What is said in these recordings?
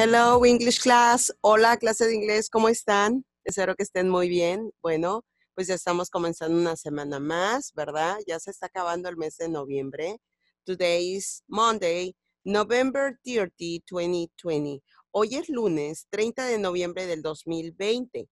Hello, English class. Hola, clase de inglés. ¿Cómo están? Espero que estén muy bien. Bueno, pues ya estamos comenzando una semana más, ¿verdad? Ya se está acabando el mes de noviembre. Today is Monday, November 30, 2020. Hoy es lunes 30 de noviembre del 2020.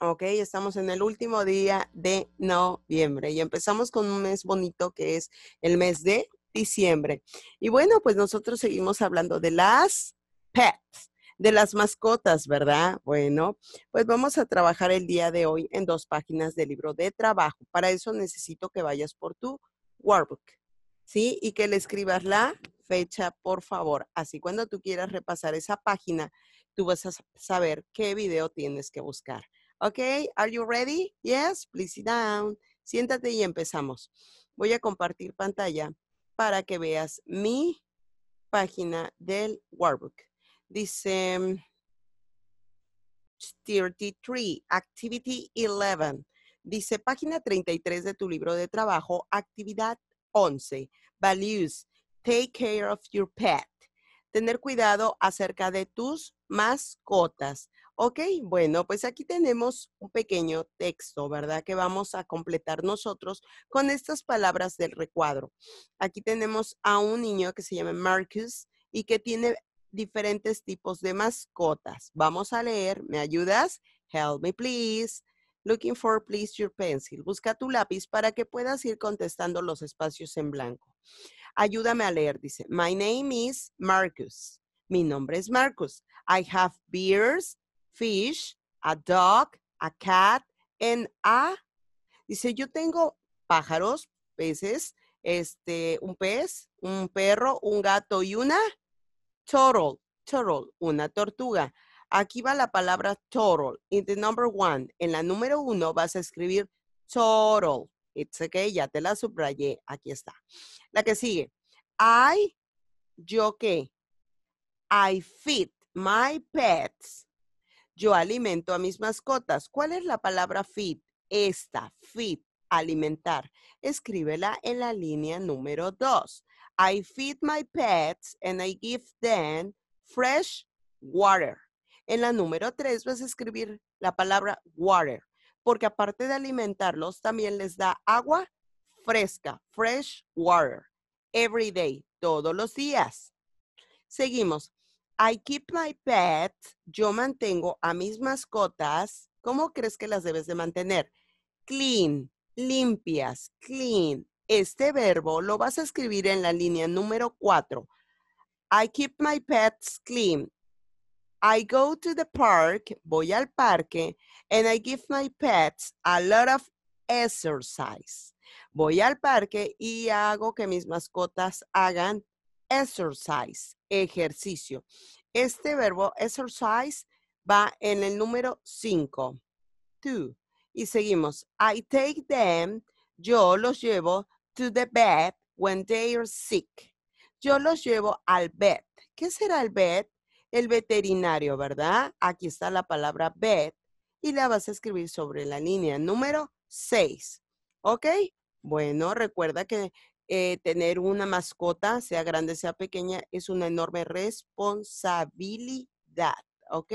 Ok, estamos en el último día de noviembre y empezamos con un mes bonito que es el mes de diciembre. Y bueno, pues nosotros seguimos hablando de las pets, de las mascotas, ¿verdad? Bueno, pues vamos a trabajar el día de hoy en dos páginas del libro de trabajo. Para eso necesito que vayas por tu workbook, ¿sí? Y que le escribas la fecha, por favor. Así cuando tú quieras repasar esa página, tú vas a saber qué video tienes que buscar. ¿Ok? ¿Are you ready? Yes, please sit down. Siéntate y empezamos. Voy a compartir pantalla para que veas mi página del workbook. Dice 33, mm, Activity 11. Dice página 33 de tu libro de trabajo, actividad 11, Values, Take Care of Your Pet. Tener cuidado acerca de tus mascotas. Ok, bueno, pues aquí tenemos un pequeño texto, ¿verdad? Que vamos a completar nosotros con estas palabras del recuadro. Aquí tenemos a un niño que se llama Marcus y que tiene diferentes tipos de mascotas. Vamos a leer, ¿me ayudas? Help me, please. Looking for, please, your pencil. Busca tu lápiz para que puedas ir contestando los espacios en blanco. Ayúdame a leer, dice. My name is Marcus. Mi nombre es Marcus. I have bears, fish, a dog, a cat, and a... Dice, yo tengo pájaros, peces, este, un pez, un perro, un gato y una turtle, turtle, una tortuga. Aquí va la palabra turtle. the number one, en la número uno vas a escribir turtle. It's okay, ya te la subrayé. Aquí está. La que sigue. I, yo qué. I feed my pets. Yo alimento a mis mascotas. ¿Cuál es la palabra feed? Esta, feed, alimentar. Escríbela en la línea número dos. I feed my pets and I give them fresh water. En la número tres vas a escribir la palabra water, porque aparte de alimentarlos, también les da agua fresca, fresh water, every day, todos los días. Seguimos. I keep my pets. Yo mantengo a mis mascotas. ¿Cómo crees que las debes de mantener? Clean, limpias, clean, este verbo lo vas a escribir en la línea número 4. I keep my pets clean. I go to the park, voy al parque, and I give my pets a lot of exercise. Voy al parque y hago que mis mascotas hagan exercise, ejercicio. Este verbo exercise va en el número 5. Y seguimos. I take them, yo los llevo to the bed when they are sick. Yo los llevo al bed. ¿Qué será el bed? El veterinario, ¿verdad? Aquí está la palabra bed. y la vas a escribir sobre la línea número 6. ¿Ok? Bueno, recuerda que eh, tener una mascota, sea grande, sea pequeña, es una enorme responsabilidad. ¿Ok?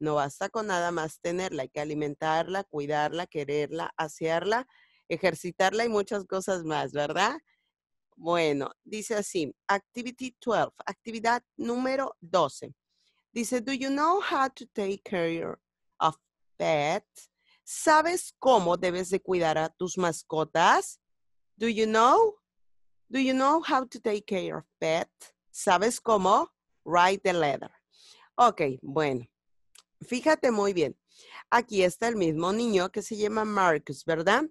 No basta con nada más tenerla, hay que alimentarla, cuidarla, quererla, asearla ejercitarla y muchas cosas más, ¿verdad? Bueno, dice así, activity 12, actividad número 12. Dice, do you know how to take care of pets? ¿Sabes cómo debes de cuidar a tus mascotas? Do you know? Do you know how to take care of pet? ¿Sabes cómo? Write the letter. Ok, bueno. Fíjate muy bien. Aquí está el mismo niño que se llama Marcus, ¿verdad?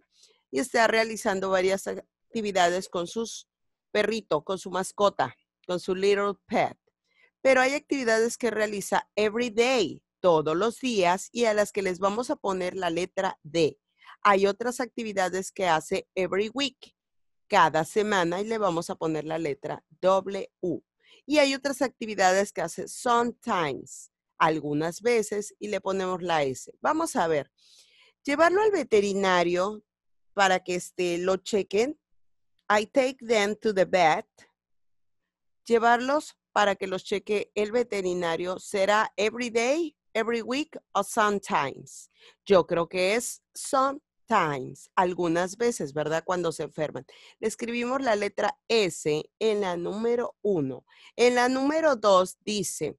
y está realizando varias actividades con sus perrito, con su mascota, con su little pet. Pero hay actividades que realiza every day, todos los días, y a las que les vamos a poner la letra D. Hay otras actividades que hace every week, cada semana, y le vamos a poner la letra W. Y hay otras actividades que hace sometimes, algunas veces, y le ponemos la S. Vamos a ver. Llevarlo al veterinario para que este, lo chequen. I take them to the vet. Llevarlos para que los cheque el veterinario será every day, every week o sometimes. Yo creo que es sometimes, algunas veces, ¿verdad? Cuando se enferman. Le escribimos la letra S en la número uno. En la número dos dice,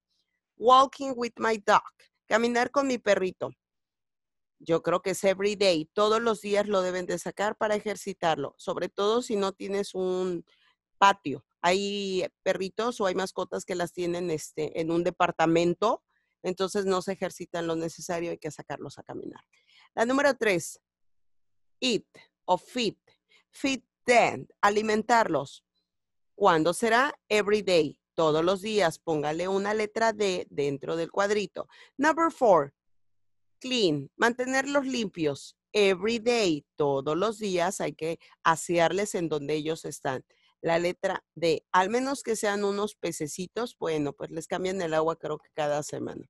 walking with my dog, caminar con mi perrito. Yo creo que es every day, todos los días lo deben de sacar para ejercitarlo, sobre todo si no tienes un patio. Hay perritos o hay mascotas que las tienen este, en un departamento, entonces no se ejercitan lo necesario, hay que sacarlos a caminar. La número tres, eat o feed. Feed them, alimentarlos. ¿Cuándo será? Every day, todos los días. Póngale una letra D dentro del cuadrito. Number four, Clean, mantenerlos limpios. Every day, todos los días hay que asearles en donde ellos están. La letra D, al menos que sean unos pececitos, bueno, pues les cambian el agua creo que cada semana.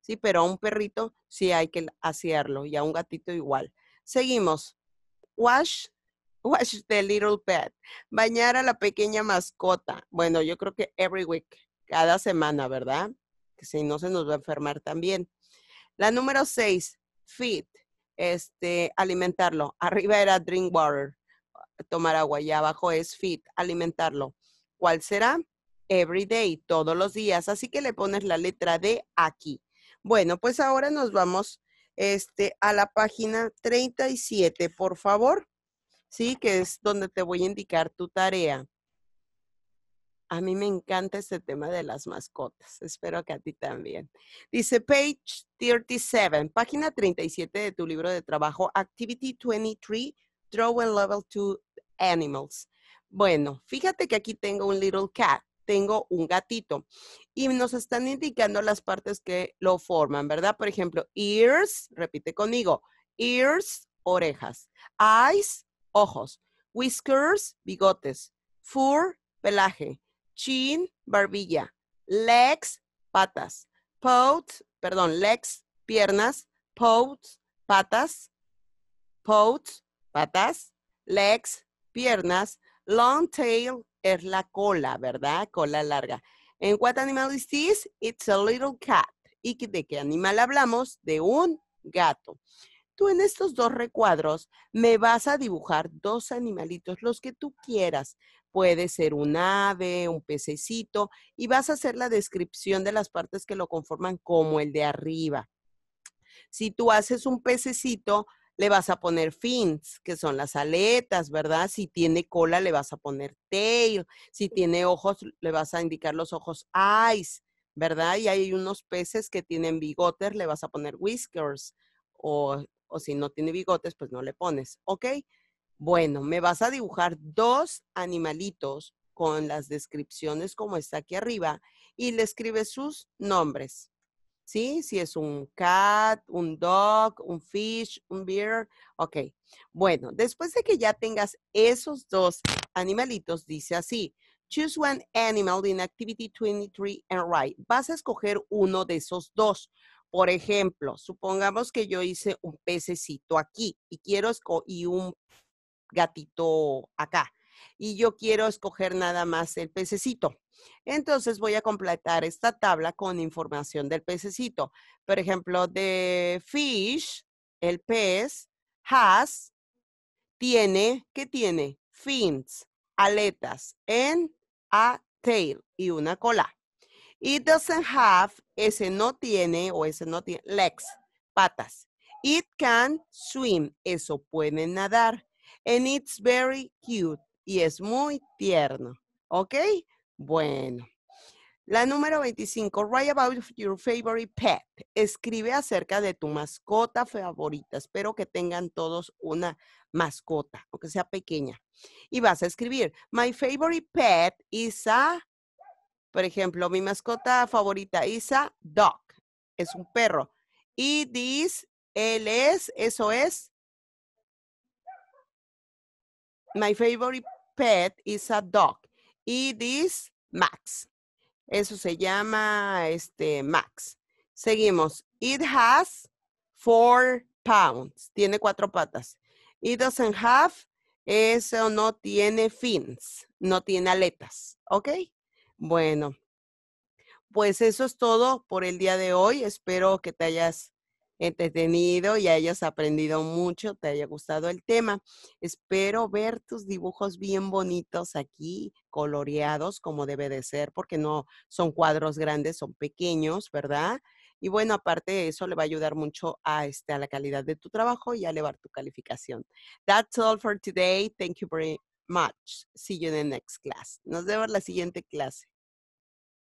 Sí, pero a un perrito sí hay que asearlo y a un gatito igual. Seguimos. Wash, wash the little pet. Bañar a la pequeña mascota. Bueno, yo creo que every week, cada semana, ¿verdad? Que si no se nos va a enfermar también. La número 6, feed, este, alimentarlo. Arriba era drink water, tomar agua, y abajo es feed, alimentarlo. ¿Cuál será? Every day, todos los días. Así que le pones la letra D aquí. Bueno, pues ahora nos vamos este, a la página 37, por favor. Sí, que es donde te voy a indicar tu tarea. A mí me encanta este tema de las mascotas. Espero que a ti también. Dice page 37, página 37 de tu libro de trabajo, Activity 23, Draw Level 2 Animals. Bueno, fíjate que aquí tengo un little cat, tengo un gatito y nos están indicando las partes que lo forman, ¿verdad? Por ejemplo, ears, repite conmigo, ears, orejas, eyes, ojos, whiskers, bigotes, fur, pelaje, Chin, barbilla. Legs, patas. Pouts, perdón, legs, piernas. Pout, patas. Pouts, patas. Legs, piernas. Long tail es la cola, ¿verdad? Cola larga. En what animal is this? It's a little cat. ¿Y de qué animal hablamos? De un gato. Tú en estos dos recuadros me vas a dibujar dos animalitos, los que tú quieras puede ser un ave, un pececito, y vas a hacer la descripción de las partes que lo conforman como el de arriba. Si tú haces un pececito, le vas a poner fins, que son las aletas, ¿verdad? Si tiene cola, le vas a poner tail. Si tiene ojos, le vas a indicar los ojos eyes, ¿verdad? Y hay unos peces que tienen bigotes, le vas a poner whiskers. O, o si no tiene bigotes, pues no le pones, ¿ok? Bueno, me vas a dibujar dos animalitos con las descripciones como está aquí arriba y le escribes sus nombres. ¿Sí? Si es un cat, un dog, un fish, un bear. Ok. Bueno, después de que ya tengas esos dos animalitos, dice así. Choose one animal in activity 23 and write. Vas a escoger uno de esos dos. Por ejemplo, supongamos que yo hice un pececito aquí y quiero y un gatito acá y yo quiero escoger nada más el pececito. Entonces voy a completar esta tabla con información del pececito. Por ejemplo, de fish, el pez, has, tiene, ¿qué tiene? Fins, aletas, en, a tail y una cola. It doesn't have, ese no tiene o ese no tiene, legs, patas. It can swim, eso puede nadar. And it's very cute. Y es muy tierno. ¿Ok? Bueno. La número 25, write about your favorite pet. Escribe acerca de tu mascota favorita. Espero que tengan todos una mascota, aunque sea pequeña. Y vas a escribir, my favorite pet is a, por ejemplo, mi mascota favorita is a dog. Es un perro. Y this, él es, eso es My favorite pet is a dog. It is Max. Eso se llama este Max. Seguimos. It has four pounds. Tiene cuatro patas. It doesn't have. Eso no tiene fins. No tiene aletas. ¿Ok? Bueno. Pues eso es todo por el día de hoy. Espero que te hayas entretenido y hayas aprendido mucho, te haya gustado el tema. Espero ver tus dibujos bien bonitos aquí, coloreados como debe de ser, porque no son cuadros grandes, son pequeños, ¿verdad? Y bueno, aparte de eso, le va a ayudar mucho a, este, la calidad de tu trabajo y a elevar tu calificación. That's all for today. Thank you very much. See you in the next class. Nos vemos la siguiente clase.